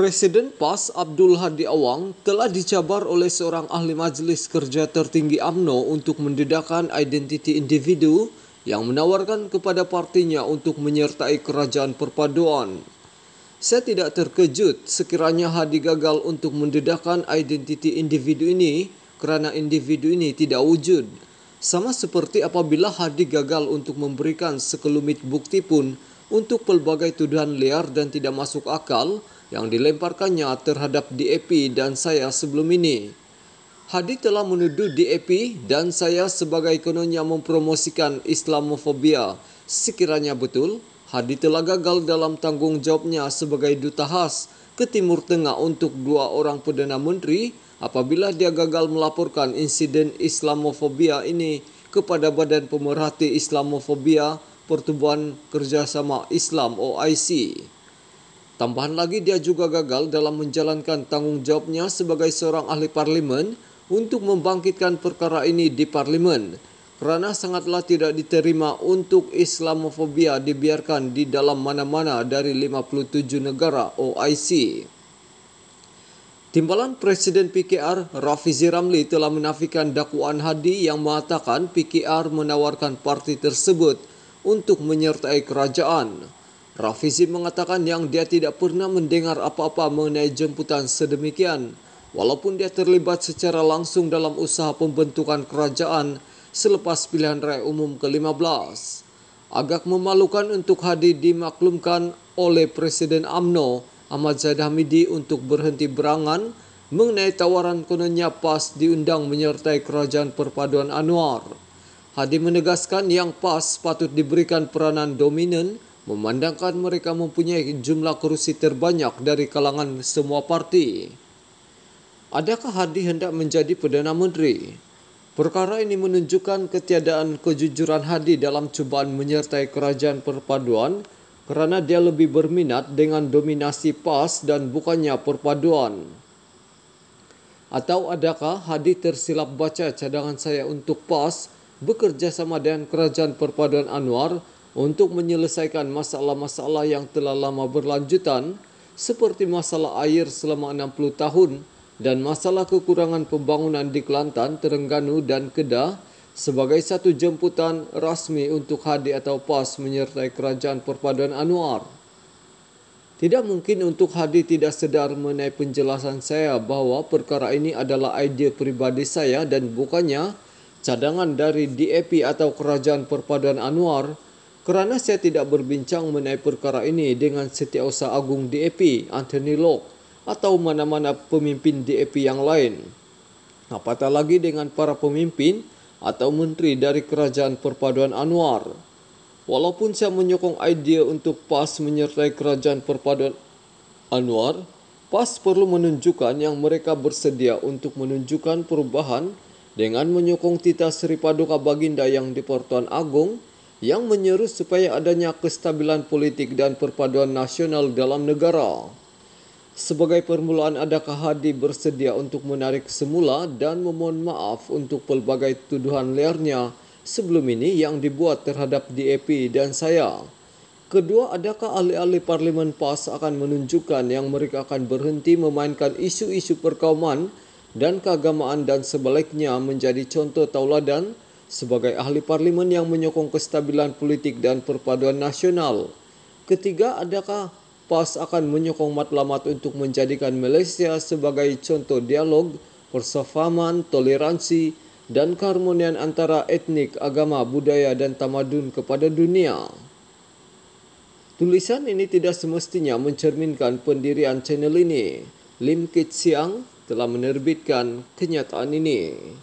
Presiden PAS Abdul Hadi Awang telah dicabar oleh seorang ahli majelis kerja tertinggi AMNO untuk mendedahkan identiti individu yang menawarkan kepada partinya untuk menyertai kerajaan perpaduan. Saya tidak terkejut sekiranya Hadi gagal untuk mendedahkan identiti individu ini kerana individu ini tidak wujud. Sama seperti apabila Hadi gagal untuk memberikan sekelumit bukti pun untuk pelbagai tuduhan liar dan tidak masuk akal, yang dilemparkannya terhadap DAP dan saya sebelum ini. Hadi telah menuduh DAP dan saya sebagai kononnya mempromosikan Islamofobia. Sekiranya betul, Hadi telah gagal dalam tanggung jawabnya sebagai duta khas ke Timur Tengah untuk dua orang Perdana Menteri apabila dia gagal melaporkan insiden Islamofobia ini kepada Badan Pemerhati Islamofobia Pertubuhan Kerjasama Islam OIC. Tambahan lagi dia juga gagal dalam menjalankan tanggung jawabnya sebagai seorang ahli parlimen untuk membangkitkan perkara ini di parlimen karena sangatlah tidak diterima untuk Islamofobia dibiarkan di dalam mana-mana dari 57 negara OIC. Timbalan Presiden PKR Rafizi Ramli telah menafikan dakwaan Hadi yang mengatakan PKR menawarkan parti tersebut untuk menyertai kerajaan. Rafizi mengatakan yang dia tidak pernah mendengar apa-apa mengenai jemputan sedemikian. Walaupun dia terlibat secara langsung dalam usaha pembentukan kerajaan selepas pilihan raya umum ke-15. Agak memalukan untuk Hadi dimaklumkan oleh Presiden AMNO Ahmad Zaid Hamidi untuk berhenti berangan mengenai tawaran kononnya PAS diundang menyertai kerajaan perpaduan Anwar. Hadi menegaskan yang PAS patut diberikan peranan dominan memandangkan mereka mempunyai jumlah kursi terbanyak dari kalangan semua parti. Adakah Hadi hendak menjadi Perdana Menteri? Perkara ini menunjukkan ketiadaan kejujuran Hadi dalam cubaan menyertai kerajaan perpaduan kerana dia lebih berminat dengan dominasi PAS dan bukannya perpaduan. Atau adakah Hadi tersilap baca cadangan saya untuk PAS bekerja sama dengan kerajaan perpaduan Anwar untuk menyelesaikan masalah-masalah yang telah lama berlanjutan seperti masalah air selama 60 tahun dan masalah kekurangan pembangunan di Kelantan, Terengganu dan Kedah sebagai satu jemputan rasmi untuk hadi atau PAS menyertai Kerajaan Perpaduan Anwar. Tidak mungkin untuk hadi tidak sedar mengenai penjelasan saya bahawa perkara ini adalah idea peribadi saya dan bukannya cadangan dari DAP atau Kerajaan Perpaduan Anwar – Kerana saya tidak berbincang mengenai perkara ini dengan Setiausaha Agung DAP, Anthony Locke atau mana-mana pemimpin DAP yang lain. Apatah lagi dengan para pemimpin atau menteri dari Kerajaan Perpaduan Anwar. Walaupun saya menyokong idea untuk PAS menyertai Kerajaan Perpaduan Anwar, PAS perlu menunjukkan yang mereka bersedia untuk menunjukkan perubahan dengan menyokong Tita Sri Paduka Baginda yang di Pertuan Agung yang menyeru supaya adanya kestabilan politik dan perpaduan nasional dalam negara. Sebagai permulaan adakah Hadi bersedia untuk menarik semula dan memohon maaf untuk pelbagai tuduhan liarnya sebelum ini yang dibuat terhadap DAP dan saya. Kedua, adakah ahli-ahli Parlimen PAS akan menunjukkan yang mereka akan berhenti memainkan isu-isu perkauman dan keagamaan dan sebaliknya menjadi contoh tauladan sebagai ahli parlemen yang menyokong kestabilan politik dan perpaduan nasional. Ketiga, adakah PAS akan menyokong matlamat untuk menjadikan Malaysia sebagai contoh dialog, persefahaman, toleransi, dan keharmonian antara etnik, agama, budaya, dan tamadun kepada dunia. Tulisan ini tidak semestinya mencerminkan pendirian channel ini. Lim Kit Siang telah menerbitkan kenyataan ini.